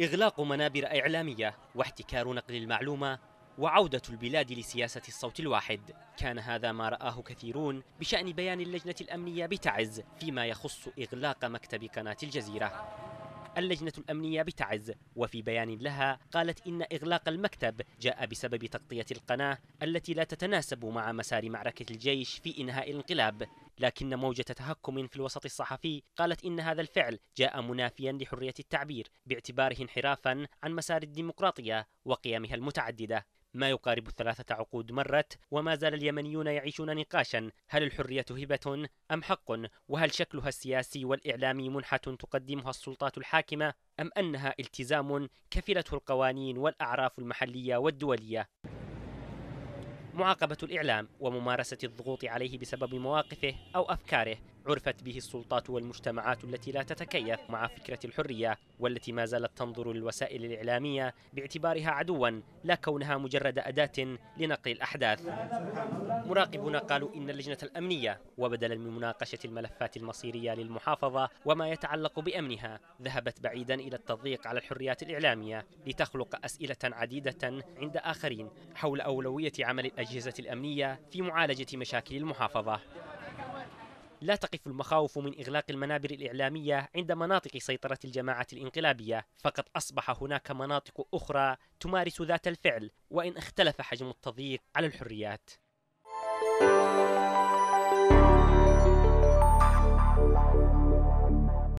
إغلاق منابر إعلامية واحتكار نقل المعلومة وعودة البلاد لسياسة الصوت الواحد كان هذا ما رآه كثيرون بشأن بيان اللجنة الأمنية بتعز فيما يخص إغلاق مكتب قناة الجزيرة اللجنة الأمنية بتعز وفي بيان لها قالت إن إغلاق المكتب جاء بسبب تغطية القناة التي لا تتناسب مع مسار معركة الجيش في إنهاء الانقلاب لكن موجة تهكم في الوسط الصحفي قالت إن هذا الفعل جاء منافيا لحرية التعبير باعتباره انحرافا عن مسار الديمقراطية وقيمها المتعددة ما يقارب الثلاثة عقود مرت وما زال اليمنيون يعيشون نقاشا هل الحرية هبة أم حق وهل شكلها السياسي والإعلامي منحة تقدمها السلطات الحاكمة أم أنها التزام كفلته القوانين والأعراف المحلية والدولية معاقبة الإعلام وممارسة الضغوط عليه بسبب مواقفه أو أفكاره عرفت به السلطات والمجتمعات التي لا تتكيف مع فكرة الحرية والتي ما زالت تنظر للوسائل الإعلامية باعتبارها عدوا لا كونها مجرد أداة لنقل الأحداث مراقبون قالوا إن اللجنة الأمنية وبدلا من مناقشة الملفات المصيرية للمحافظة وما يتعلق بأمنها ذهبت بعيدا إلى التضييق على الحريات الإعلامية لتخلق أسئلة عديدة عند آخرين حول أولوية عمل الأجهزة الأمنية في معالجة مشاكل المحافظة لا تقف المخاوف من إغلاق المنابر الإعلامية عند مناطق سيطرة الجماعات الإنقلابية فقد أصبح هناك مناطق أخرى تمارس ذات الفعل وإن اختلف حجم التضييق على الحريات